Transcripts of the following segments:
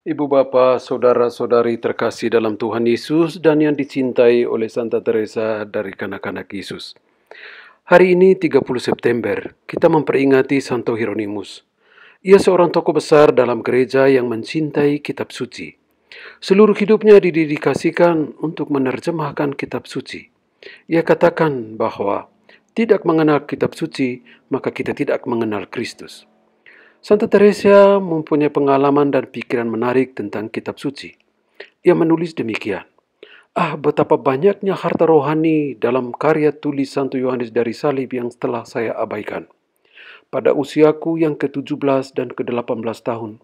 Ibu bapa, saudara-saudari terkasih dalam Tuhan Yesus dan yang dicintai oleh Santa Teresa dari kanak-kanak Yesus. Hari ini 30 September, kita memperingati Santo Hieronymus. Ia seorang tokoh besar dalam gereja yang mencintai kitab suci. Seluruh hidupnya didedikasikan untuk menerjemahkan kitab suci. Ia katakan bahwa tidak mengenal kitab suci, maka kita tidak mengenal Kristus. Santa Teresa mempunyai pengalaman dan pikiran menarik tentang kitab suci. Ia menulis demikian. Ah, betapa banyaknya harta rohani dalam karya tulis Santo Yohanes dari Salib yang telah saya abaikan. Pada usiaku yang ke-17 dan ke-18 tahun,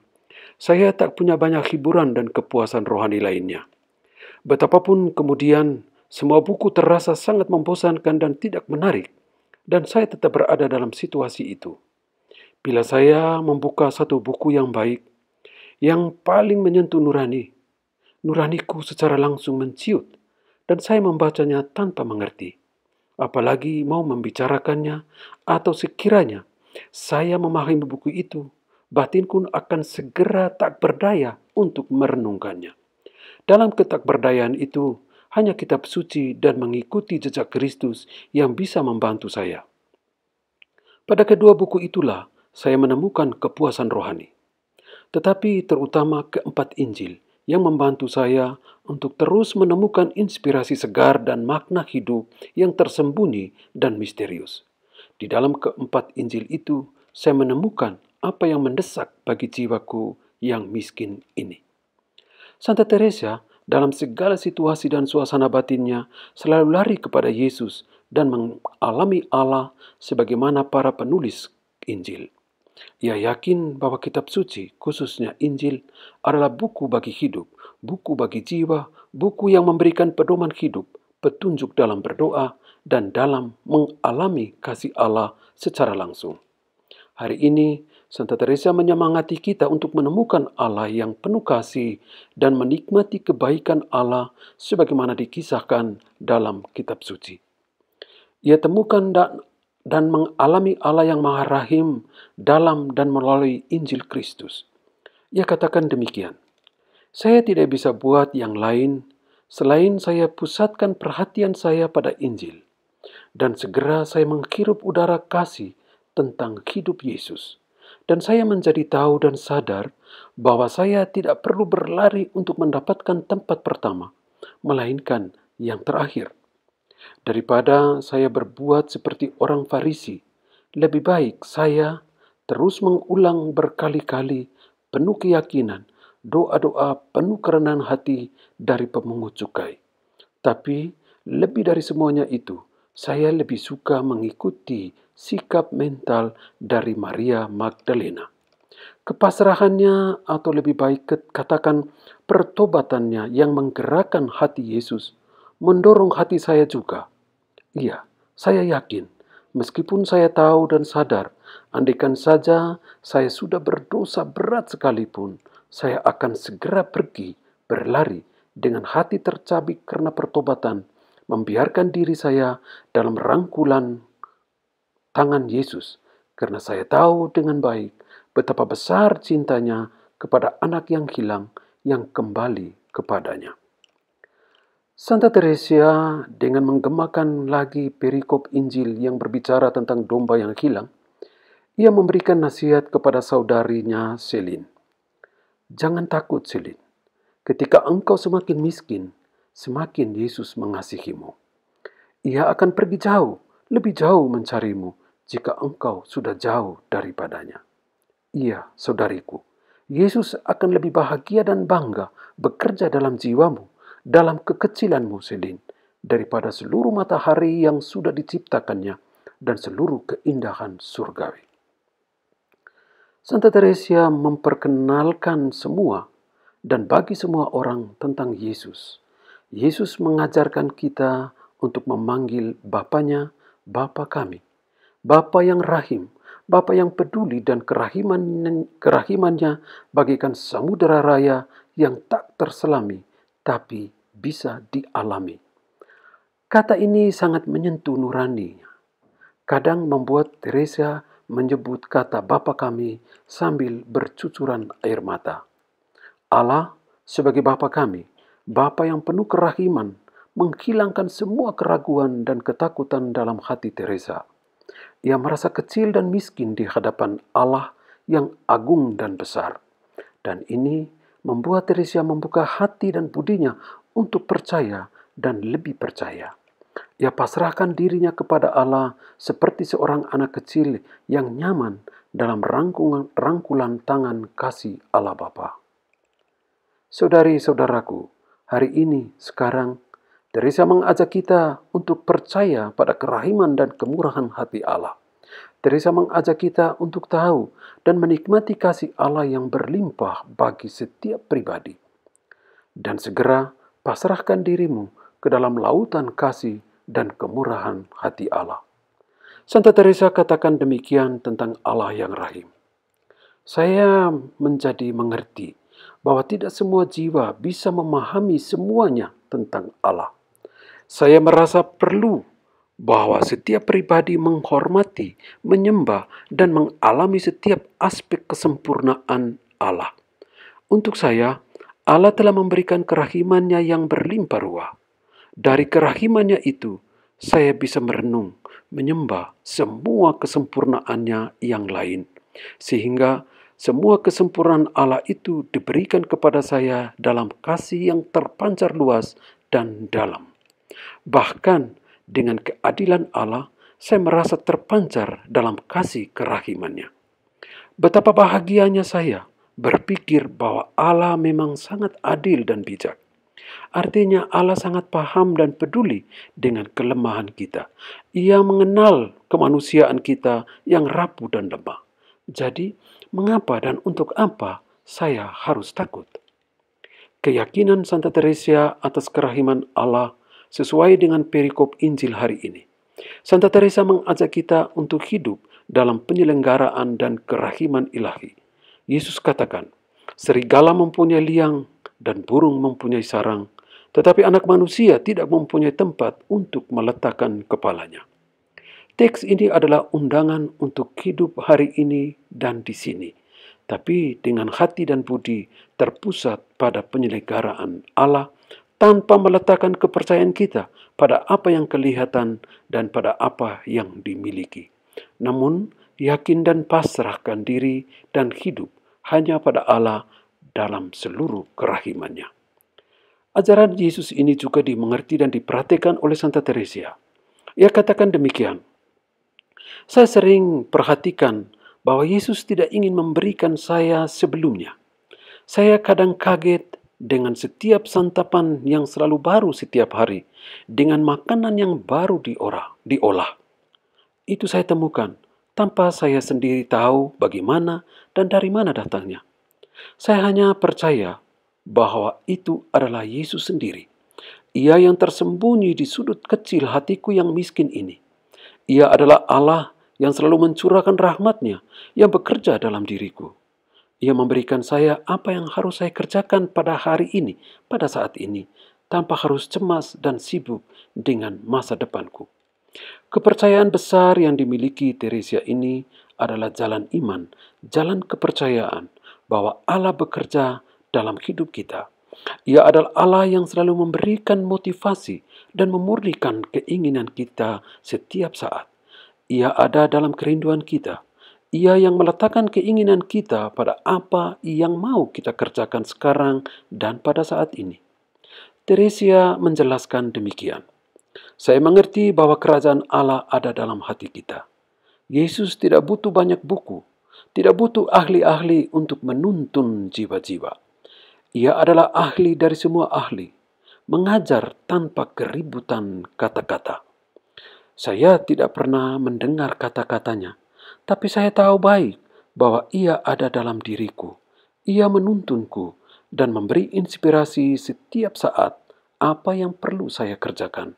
saya tak punya banyak hiburan dan kepuasan rohani lainnya. Betapapun kemudian, semua buku terasa sangat membosankan dan tidak menarik, dan saya tetap berada dalam situasi itu. Bila saya membuka satu buku yang baik, yang paling menyentuh nurani, nuraniku secara langsung menciut, dan saya membacanya tanpa mengerti. Apalagi mau membicarakannya atau sekiranya saya memahami buku itu, batinku akan segera tak berdaya untuk merenungkannya. Dalam ketakberdayaan itu, hanya kitab suci dan mengikuti jejak Kristus yang bisa membantu saya. Pada kedua buku itulah saya menemukan kepuasan rohani, tetapi terutama keempat Injil yang membantu saya untuk terus menemukan inspirasi segar dan makna hidup yang tersembunyi dan misterius. Di dalam keempat Injil itu, saya menemukan apa yang mendesak bagi jiwaku yang miskin ini. Santa Teresa dalam segala situasi dan suasana batinnya selalu lari kepada Yesus dan mengalami Allah sebagaimana para penulis Injil ia yakin bahwa kitab suci, khususnya Injil, adalah buku bagi hidup, buku bagi jiwa, buku yang memberikan pedoman hidup, petunjuk dalam berdoa, dan dalam mengalami kasih Allah secara langsung. Hari ini, Santa Teresa menyemangati kita untuk menemukan Allah yang penuh kasih dan menikmati kebaikan Allah sebagaimana dikisahkan dalam kitab suci. Ia temukan dan dan mengalami Allah yang Maha Rahim dalam dan melalui Injil Kristus. Ia katakan demikian, saya tidak bisa buat yang lain selain saya pusatkan perhatian saya pada Injil dan segera saya menghirup udara kasih tentang hidup Yesus. Dan saya menjadi tahu dan sadar bahwa saya tidak perlu berlari untuk mendapatkan tempat pertama, melainkan yang terakhir. Daripada saya berbuat seperti orang Farisi, lebih baik saya terus mengulang berkali-kali penuh keyakinan doa-doa penuh kerenan hati dari pemungut cukai. Tapi lebih dari semuanya itu, saya lebih suka mengikuti sikap mental dari Maria Magdalena. Kepasrahannya atau lebih baik katakan pertobatannya yang menggerakkan hati Yesus – mendorong hati saya juga. Iya, saya yakin, meskipun saya tahu dan sadar, andaikan saja saya sudah berdosa berat sekalipun, saya akan segera pergi, berlari, dengan hati tercabik karena pertobatan, membiarkan diri saya dalam rangkulan tangan Yesus, karena saya tahu dengan baik betapa besar cintanya kepada anak yang hilang yang kembali kepadanya. Santa Teresa dengan menggemakan lagi perikop Injil yang berbicara tentang domba yang hilang, ia memberikan nasihat kepada saudarinya Selin. Jangan takut Selin, ketika engkau semakin miskin, semakin Yesus mengasihimu. Ia akan pergi jauh, lebih jauh mencarimu jika engkau sudah jauh daripadanya. Iya, saudariku, Yesus akan lebih bahagia dan bangga bekerja dalam jiwamu dalam kekecilanmu Selin daripada seluruh matahari yang sudah diciptakannya dan seluruh keindahan surgawi. Santa Teresa memperkenalkan semua dan bagi semua orang tentang Yesus. Yesus mengajarkan kita untuk memanggil Bapaknya Bapa kami, Bapa yang rahim, Bapa yang peduli dan kerahiman, kerahimannya bagikan samudera raya yang tak terselami tapi bisa dialami. Kata ini sangat menyentuh nurani. Kadang membuat Teresa menyebut kata Bapa kami sambil bercucuran air mata. Allah sebagai Bapa kami, Bapa yang penuh kerahiman, menghilangkan semua keraguan dan ketakutan dalam hati Teresa. Ia merasa kecil dan miskin di hadapan Allah yang agung dan besar. Dan ini membuat Teresa membuka hati dan budinya untuk percaya dan lebih percaya. Ia pasrahkan dirinya kepada Allah seperti seorang anak kecil yang nyaman dalam rangkungan, rangkulan tangan kasih Allah Bapa. Saudari-saudaraku, hari ini, sekarang, Teresa mengajak kita untuk percaya pada kerahiman dan kemurahan hati Allah. Teresa mengajak kita untuk tahu dan menikmati kasih Allah yang berlimpah bagi setiap pribadi. Dan segera pasrahkan dirimu ke dalam lautan kasih dan kemurahan hati Allah. Santa Teresa katakan demikian tentang Allah yang rahim. Saya menjadi mengerti bahwa tidak semua jiwa bisa memahami semuanya tentang Allah. Saya merasa perlu bahwa setiap pribadi menghormati, menyembah, dan mengalami setiap aspek kesempurnaan Allah. Untuk saya, Allah telah memberikan kerahimannya yang berlimpah ruah. Dari kerahimannya itu, saya bisa merenung, menyembah semua kesempurnaannya yang lain. Sehingga semua kesempurnaan Allah itu diberikan kepada saya dalam kasih yang terpancar luas dan dalam. Bahkan dengan keadilan Allah, saya merasa terpancar dalam kasih kerahimannya. Betapa bahagianya saya berpikir bahwa Allah memang sangat adil dan bijak. Artinya, Allah sangat paham dan peduli dengan kelemahan kita. Ia mengenal kemanusiaan kita yang rapuh dan lemah. Jadi, mengapa dan untuk apa saya harus takut? Keyakinan Santa Teresa atas kerahiman Allah sesuai dengan perikop Injil hari ini. Santa Teresa mengajak kita untuk hidup dalam penyelenggaraan dan kerahiman ilahi Yesus katakan, serigala mempunyai liang dan burung mempunyai sarang, tetapi anak manusia tidak mempunyai tempat untuk meletakkan kepalanya. Teks ini adalah undangan untuk hidup hari ini dan di sini, tapi dengan hati dan budi terpusat pada penyelenggaraan Allah tanpa meletakkan kepercayaan kita pada apa yang kelihatan dan pada apa yang dimiliki. Namun, yakin dan pasrahkan diri dan hidup hanya pada Allah dalam seluruh kerahimannya. Ajaran Yesus ini juga dimengerti dan diperhatikan oleh Santa Teresa. Ia katakan demikian, Saya sering perhatikan bahwa Yesus tidak ingin memberikan saya sebelumnya. Saya kadang kaget dengan setiap santapan yang selalu baru setiap hari, dengan makanan yang baru diolah. diolah. Itu saya temukan tanpa saya sendiri tahu bagaimana dan dari mana datangnya. Saya hanya percaya bahwa itu adalah Yesus sendiri. Ia yang tersembunyi di sudut kecil hatiku yang miskin ini. Ia adalah Allah yang selalu mencurahkan rahmatnya, yang bekerja dalam diriku. Ia memberikan saya apa yang harus saya kerjakan pada hari ini, pada saat ini, tanpa harus cemas dan sibuk dengan masa depanku. Kepercayaan besar yang dimiliki Teresia ini adalah jalan iman, jalan kepercayaan bahwa Allah bekerja dalam hidup kita. Ia adalah Allah yang selalu memberikan motivasi dan memurnikan keinginan kita setiap saat. Ia ada dalam kerinduan kita. Ia yang meletakkan keinginan kita pada apa yang mau kita kerjakan sekarang dan pada saat ini. Teresia menjelaskan demikian. Saya mengerti bahwa kerajaan Allah ada dalam hati kita. Yesus tidak butuh banyak buku, tidak butuh ahli-ahli untuk menuntun jiwa-jiwa. Ia adalah ahli dari semua ahli, mengajar tanpa keributan kata-kata. Saya tidak pernah mendengar kata-katanya, tapi saya tahu baik bahwa ia ada dalam diriku. Ia menuntunku dan memberi inspirasi setiap saat apa yang perlu saya kerjakan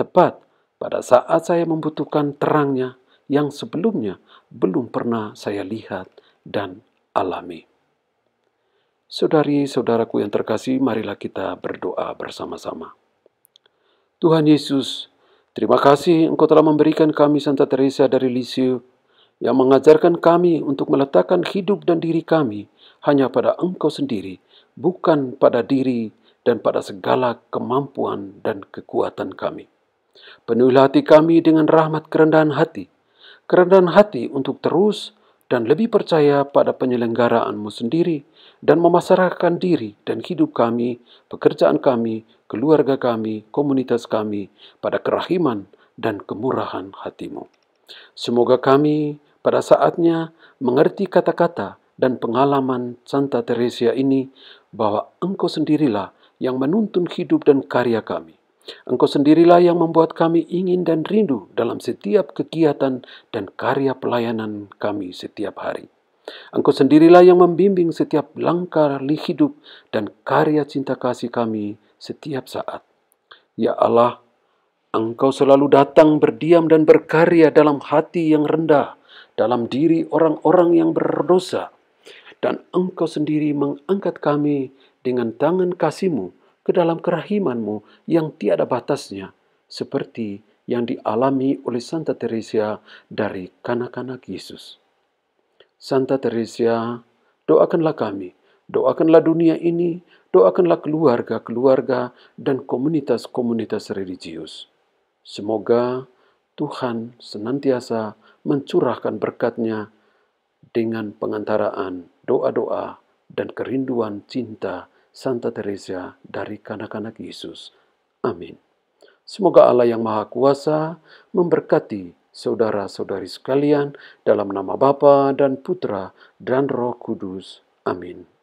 tepat pada saat saya membutuhkan terangnya yang sebelumnya belum pernah saya lihat dan alami. Saudari-saudaraku yang terkasih, marilah kita berdoa bersama-sama. Tuhan Yesus, terima kasih Engkau telah memberikan kami Santa Teresa dari Lisieux yang mengajarkan kami untuk meletakkan hidup dan diri kami hanya pada Engkau sendiri, bukan pada diri dan pada segala kemampuan dan kekuatan kami. Penuhilah hati kami dengan rahmat kerendahan hati, kerendahan hati untuk terus dan lebih percaya pada penyelenggaraanmu sendiri dan memasarkan diri dan hidup kami, pekerjaan kami, keluarga kami, komunitas kami pada kerahiman dan kemurahan hatimu. Semoga kami pada saatnya mengerti kata-kata dan pengalaman Santa Teresia ini bahwa engkau sendirilah yang menuntun hidup dan karya kami. Engkau sendirilah yang membuat kami ingin dan rindu dalam setiap kegiatan dan karya pelayanan kami setiap hari. Engkau sendirilah yang membimbing setiap langkah hidup dan karya cinta kasih kami setiap saat. Ya Allah, Engkau selalu datang berdiam dan berkarya dalam hati yang rendah, dalam diri orang-orang yang berdosa. Dan Engkau sendiri mengangkat kami dengan tangan kasih-Mu ke dalam kerahimanmu yang tiada batasnya, seperti yang dialami oleh Santa Teresa dari kanak-kanak Yesus. Santa Teresa, doakanlah kami, doakanlah dunia ini, doakanlah keluarga-keluarga dan komunitas-komunitas religius. Semoga Tuhan senantiasa mencurahkan berkatnya dengan pengantaraan doa-doa dan kerinduan cinta Santa Teresa dari kanak-kanak Yesus. Amin. Semoga Allah yang Maha Kuasa memberkati saudara-saudari sekalian dalam nama Bapa dan Putra dan Roh Kudus. Amin.